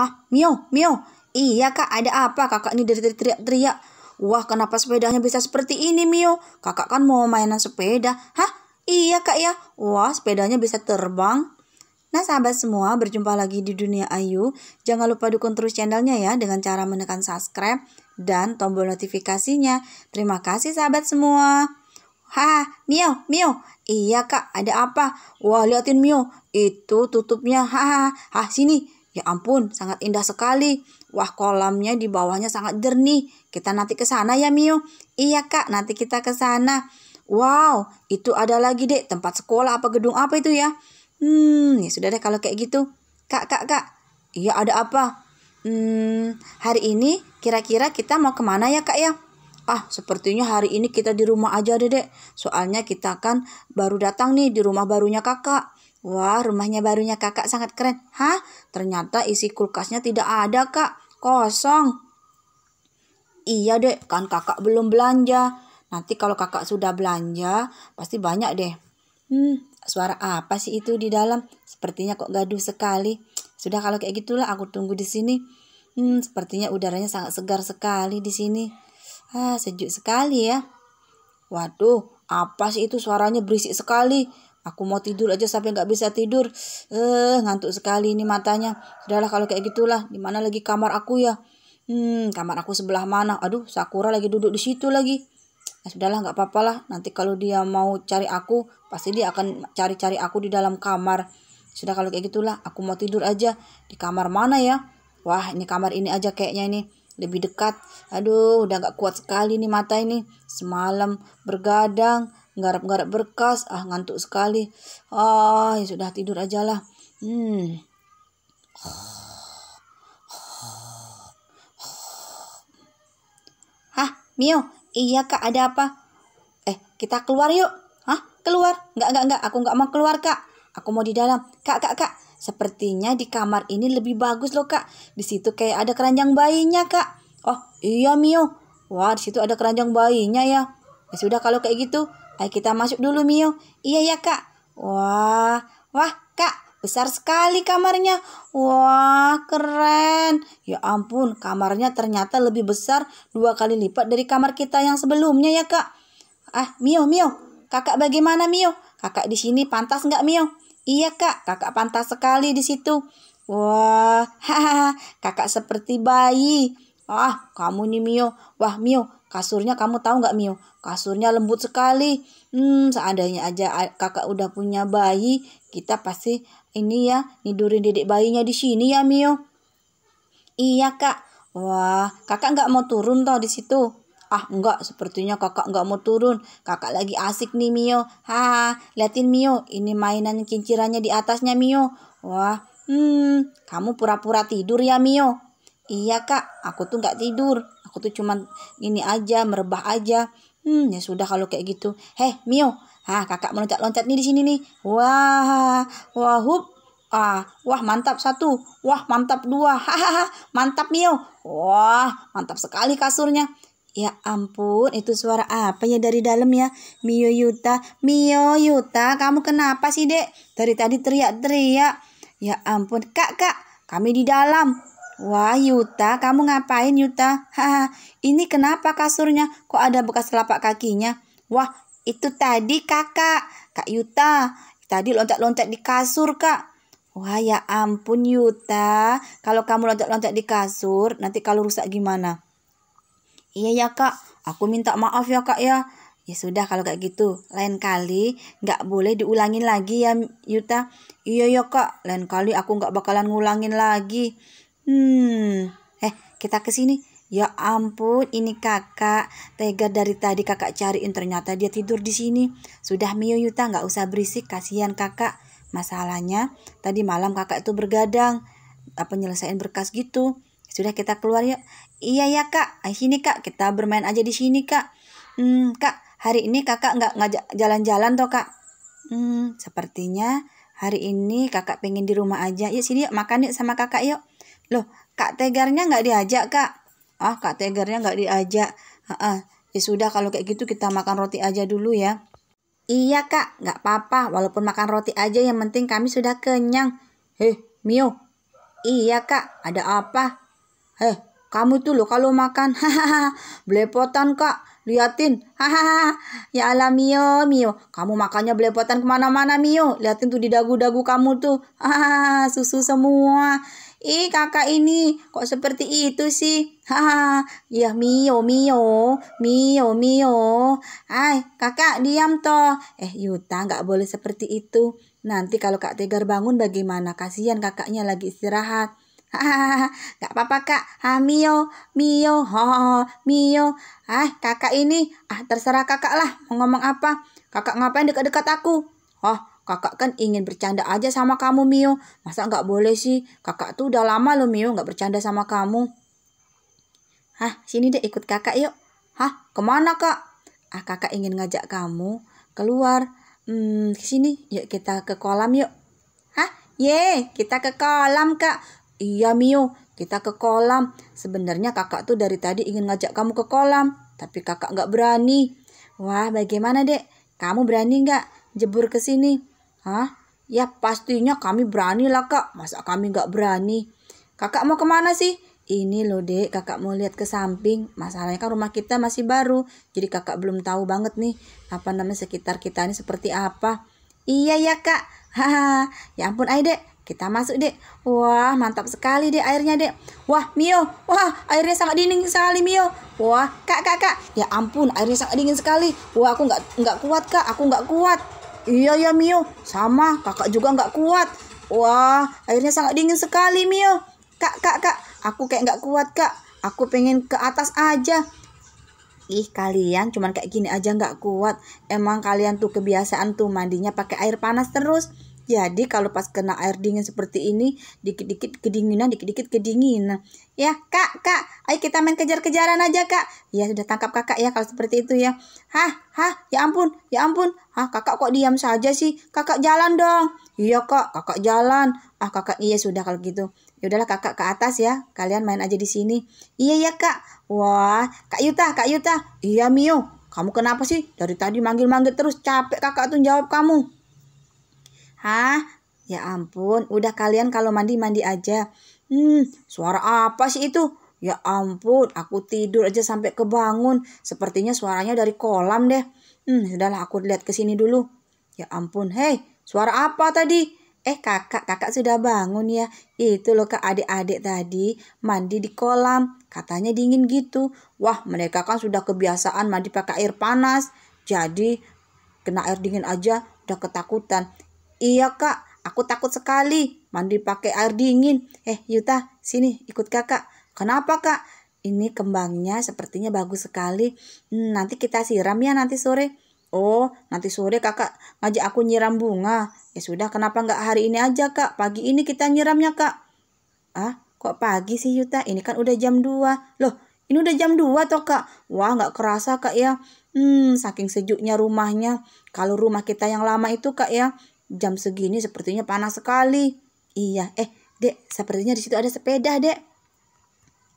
Hah, Mio, Mio. Iya kak, ada apa kakak ini dari teriak-teriak? Wah, kenapa sepedanya bisa seperti ini, Mio? Kakak kan mau mainan sepeda. Hah? Iya kak ya. Wah, sepedanya bisa terbang. Nah sahabat semua, berjumpa lagi di Dunia Ayu. Jangan lupa dukung terus channelnya ya dengan cara menekan subscribe dan tombol notifikasinya. Terima kasih sahabat semua. Hah, Mio, Mio. Iya kak, ada apa? Wah, liatin Mio. Itu tutupnya. Hah, ha, sini. Ya ampun, sangat indah sekali. Wah, kolamnya di bawahnya sangat jernih. Kita nanti ke sana ya, Mio. Iya, Kak, nanti kita ke sana. Wow, itu ada lagi, Dek. Tempat sekolah apa gedung apa itu ya? Hmm, ya sudah deh kalau kayak gitu. Kak, Kak, Kak. Iya, ada apa? Hmm, hari ini kira-kira kita mau kemana ya, Kak ya? ah sepertinya hari ini kita di rumah aja dek soalnya kita kan baru datang nih di rumah barunya kakak Wah, rumahnya barunya kakak sangat keren. Hah? Ternyata isi kulkasnya tidak ada, Kak. Kosong. Iya, Dek. Kan kakak belum belanja. Nanti kalau kakak sudah belanja, pasti banyak deh. Hmm, suara apa sih itu di dalam? Sepertinya kok gaduh sekali. Sudah kalau kayak gitulah aku tunggu di sini. Hmm, sepertinya udaranya sangat segar sekali di sini. Ah, sejuk sekali ya. Waduh, apa sih itu suaranya berisik sekali? Aku mau tidur aja sampai nggak bisa tidur. Eh, ngantuk sekali ini matanya. Sudahlah kalau kayak gitulah. Di mana lagi kamar aku ya? Hmm, kamar aku sebelah mana? Aduh, Sakura lagi duduk di situ lagi. Nah, sudahlah nggak apa-apa lah. Nanti kalau dia mau cari aku, pasti dia akan cari-cari aku di dalam kamar. Sudah kalau kayak gitulah, aku mau tidur aja. Di kamar mana ya? Wah, ini kamar ini aja kayaknya ini lebih dekat. Aduh, udah nggak kuat sekali nih mata ini. Semalam bergadang, Garap-garap berkas. Ah, ngantuk sekali. Ah, ya sudah tidur aja lah. Hmm. Hah, Mio. Iya, Kak. Ada apa? Eh, kita keluar yuk. Hah, keluar? Nggak-nggak-nggak, Aku nggak mau keluar, Kak. Aku mau di dalam. Kak, Kak, Kak. Sepertinya di kamar ini lebih bagus loh, Kak. Di situ kayak ada keranjang bayinya, Kak. Oh, iya, Mio. Wah, di situ ada keranjang bayinya ya. Ya sudah kalau kayak gitu, Ayo kita masuk dulu Mio. Iya ya kak. Wah, wah kak besar sekali kamarnya. Wah keren. Ya ampun kamarnya ternyata lebih besar dua kali lipat dari kamar kita yang sebelumnya ya kak. Ah Mio Mio kakak bagaimana Mio? Kakak di sini pantas nggak Mio? Iya kak, kakak pantas sekali di situ. Wah, hahaha, kakak seperti bayi. Ah, kamu nih Mio. Wah Mio, Kasurnya kamu tahu nggak Mio? Kasurnya lembut sekali. Hmm, seandainya aja kakak udah punya bayi, kita pasti ini ya nidurin dedek bayinya di sini ya Mio. Iya kak. Wah, kakak nggak mau turun toh di situ. Ah enggak, sepertinya kakak nggak mau turun. Kakak lagi asik nih Mio. Ha, liatin Mio, ini mainan kincirannya di atasnya Mio. Wah, hmm, kamu pura-pura tidur ya Mio. Iya kak, aku tuh nggak tidur aku tuh cuman ini aja merebah aja hmm ya sudah kalau kayak gitu heh Mio ah kakak meloncat-loncat nih di sini nih wah wah wahup Ah, wah mantap satu, wah mantap dua, hahaha, mantap Mio, wah mantap sekali kasurnya. Ya ampun, itu suara apa ya dari dalam ya? Mio Yuta, Mio Yuta, kamu kenapa sih dek? Dari tadi teriak-teriak. Ya ampun, kak, kak, kami di dalam. Wah Yuta, kamu ngapain Yuta? Haha, ini kenapa kasurnya? Kok ada bekas telapak kakinya? Wah, itu tadi kakak, Kak Yuta. Tadi loncat-loncat di kasur kak. Wah ya ampun Yuta, kalau kamu loncat-loncat di kasur, nanti kalau rusak gimana? Iya ya kak, aku minta maaf ya kak ya. Ya sudah kalau kayak gitu, lain kali nggak boleh diulangin lagi ya Yuta. Iya ya kak, lain kali aku nggak bakalan ngulangin lagi. Hmm, eh kita ke sini. Ya ampun, ini kakak. Tega dari tadi kakak cariin ternyata dia tidur di sini. Sudah Mio Yuta nggak usah berisik, kasihan kakak. Masalahnya tadi malam kakak itu bergadang. Apa eh, nyelesain berkas gitu. Sudah kita keluar yuk. Iya ya kak, eh, sini kak. Kita bermain aja di sini kak. Hmm, kak, hari ini kakak nggak ngajak jalan-jalan toh kak. Hmm, sepertinya hari ini kakak pengen di rumah aja. Yuk sini yuk makan yuk sama kakak yuk. Loh, Kak Tegarnya nggak diajak, Kak? Ah, Kak Tegarnya nggak diajak. Ah, ya sudah kalau kayak gitu kita makan roti aja dulu ya. Iya, Kak. Nggak apa-apa. Walaupun makan roti aja yang penting kami sudah kenyang. Heh, Mio. Iya, Kak. Ada apa? Heh, kamu tuh loh kalau makan. Hahaha, belepotan, Kak. Liatin. Hahaha. ya allah Mio, Mio. Kamu makannya belepotan kemana-mana, Mio. Liatin tuh di dagu-dagu kamu tuh. Hahaha, susu semua. Ih kakak ini kok seperti itu sih? Haha, ya mio mio, mio mio. Hai kakak diam toh. Eh Yuta nggak boleh seperti itu. Nanti kalau Kak Tegar bangun bagaimana? Kasihan kakaknya lagi istirahat. Hahaha, Gak apa-apa kak. Ha, mio, mio, ho, ho mio. Ah kakak ini, ah terserah kakak lah mau ngomong apa. Kakak ngapain dekat-dekat aku? Oh, Kakak kan ingin bercanda aja sama kamu, Mio. Masa nggak boleh sih? Kakak tuh udah lama loh, Mio, nggak bercanda sama kamu. Hah, sini deh ikut kakak yuk. Hah, kemana, Kak? Ah, kakak ingin ngajak kamu keluar. Hmm, ke sini, yuk kita ke kolam yuk. Hah, ye, kita ke kolam, Kak. Iya, Mio, kita ke kolam. Sebenarnya kakak tuh dari tadi ingin ngajak kamu ke kolam, tapi kakak nggak berani. Wah, bagaimana dek? Kamu berani nggak jebur ke sini? Hah? Ya pastinya kami berani lah kak. Masa kami gak berani? Kakak mau kemana sih? Ini loh dek, kakak mau lihat ke samping. Masalahnya kan rumah kita masih baru. Jadi kakak belum tahu banget nih. Apa namanya sekitar kita ini seperti apa. Iya ya kak. Haha, ya ampun ayo dek. Kita masuk dek. Wah mantap sekali dek airnya dek. Wah Mio, wah airnya sangat dingin sekali Mio. Wah kak kak kak. Ya ampun airnya sangat dingin sekali. Wah aku gak, gak kuat kak, aku gak kuat. Iya ya Mio, sama kakak juga nggak kuat. Wah, airnya sangat dingin sekali Mio. Kak, kak, kak, aku kayak nggak kuat kak. Aku pengen ke atas aja. Ih kalian cuman kayak gini aja nggak kuat. Emang kalian tuh kebiasaan tuh mandinya pakai air panas terus. Jadi kalau pas kena air dingin seperti ini, dikit-dikit kedinginan, dikit-dikit kedinginan. Ya, Kak, Kak, ayo kita main kejar-kejaran aja, Kak. Ya, sudah tangkap Kakak ya kalau seperti itu ya. Hah, hah, ya ampun, ya ampun. hah Kakak kok diam saja sih? Kakak jalan dong. Iya, Kak, Kakak jalan. Ah, Kakak iya sudah kalau gitu. Ya udahlah Kakak ke atas ya. Kalian main aja di sini. Iya ya, Kak. Wah, Kak Yuta, Kak Yuta. Iya, Mio. Kamu kenapa sih? Dari tadi manggil-manggil terus capek kakak tuh jawab kamu. Hah? Ya ampun, udah kalian kalau mandi-mandi aja. Hmm, suara apa sih itu? Ya ampun, aku tidur aja sampai kebangun. Sepertinya suaranya dari kolam deh. Hmm, sudahlah aku lihat ke sini dulu. Ya ampun, hei, suara apa tadi? Eh kakak, kakak sudah bangun ya. Itu loh kak adik-adik tadi mandi di kolam. Katanya dingin gitu. Wah mereka kan sudah kebiasaan mandi pakai air panas. Jadi kena air dingin aja udah ketakutan. Iya kak, aku takut sekali. Mandi pakai air dingin. Eh Yuta, sini ikut kakak. Kenapa kak? Ini kembangnya sepertinya bagus sekali. Hmm, nanti kita siram ya nanti sore. Oh, nanti sore kakak ngajak aku nyiram bunga. Ya sudah, kenapa nggak hari ini aja kak? Pagi ini kita nyiramnya kak. Ah, kok pagi sih Yuta? Ini kan udah jam 2. Loh, ini udah jam 2 toh kak? Wah, nggak kerasa kak ya. Hmm, saking sejuknya rumahnya. Kalau rumah kita yang lama itu kak ya, Jam segini sepertinya panas sekali. Iya, eh, Dek, sepertinya di situ ada sepeda, Dek.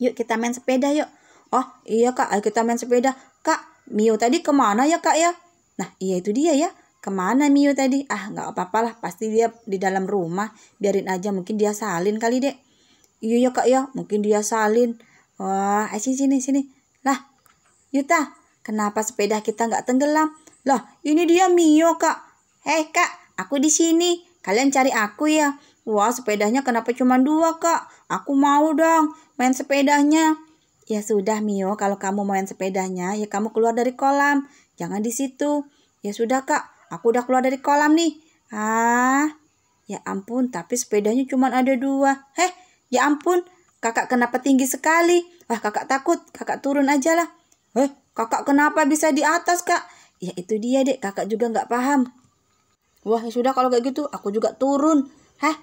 Yuk kita main sepeda yuk. Oh, iya Kak, ayo kita main sepeda. Kak, Mio tadi kemana ya Kak ya? Nah, iya itu dia ya. Kemana Mio tadi? Ah, nggak apa-apa lah. Pasti dia di dalam rumah. Biarin aja, mungkin dia salin kali, Dek. Iya ya Kak ya, mungkin dia salin. Wah, ayo eh, sini, sini. sini. Lah, Yuta, kenapa sepeda kita nggak tenggelam? Lah, ini dia Mio, Kak. Hei, Kak, Aku di sini. Kalian cari aku ya. Wah, sepedanya kenapa cuma dua, Kak? Aku mau dong main sepedanya. Ya sudah, Mio. Kalau kamu mau main sepedanya, ya kamu keluar dari kolam. Jangan di situ. Ya sudah, Kak. Aku udah keluar dari kolam nih. Ah, ya ampun. Tapi sepedanya cuma ada dua. Heh, ya ampun. Kakak kenapa tinggi sekali? Wah, kakak takut. Kakak turun aja lah. Heh, kakak kenapa bisa di atas, Kak? Ya itu dia, dek. Kakak juga nggak paham. Wah ya sudah kalau kayak gitu aku juga turun. Hah?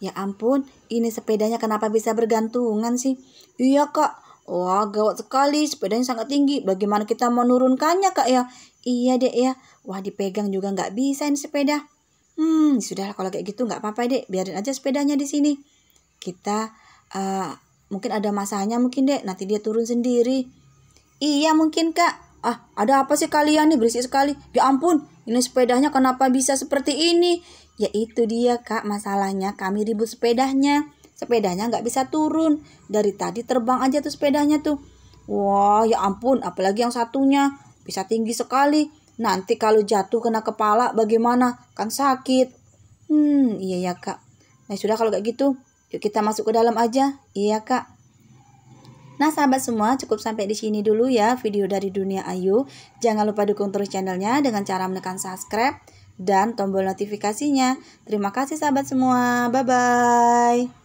Ya ampun, ini sepedanya kenapa bisa bergantungan sih? Iya kak, wah gawat sekali, sepedanya sangat tinggi. Bagaimana kita menurunkannya kak ya? Iya deh ya, wah dipegang juga nggak bisa ini sepeda. Hmm, ya sudah kalau kayak gitu nggak apa-apa deh, biarin aja sepedanya di sini. Kita uh, mungkin ada masanya mungkin deh, nanti dia turun sendiri. Iya mungkin kak, Ah, ada apa sih kalian nih berisik sekali? Ya ampun, ini sepedanya kenapa bisa seperti ini? Ya itu dia kak, masalahnya kami ribut sepedanya. Sepedanya nggak bisa turun. Dari tadi terbang aja tuh sepedanya tuh. Wah, ya ampun, apalagi yang satunya bisa tinggi sekali. Nanti kalau jatuh kena kepala bagaimana? Kan sakit. Hmm, iya ya kak. Nah sudah kalau kayak gitu, yuk kita masuk ke dalam aja. Iya kak. Nah sahabat semua cukup sampai di sini dulu ya video dari Dunia Ayu. Jangan lupa dukung terus channelnya dengan cara menekan subscribe dan tombol notifikasinya. Terima kasih sahabat semua. Bye-bye.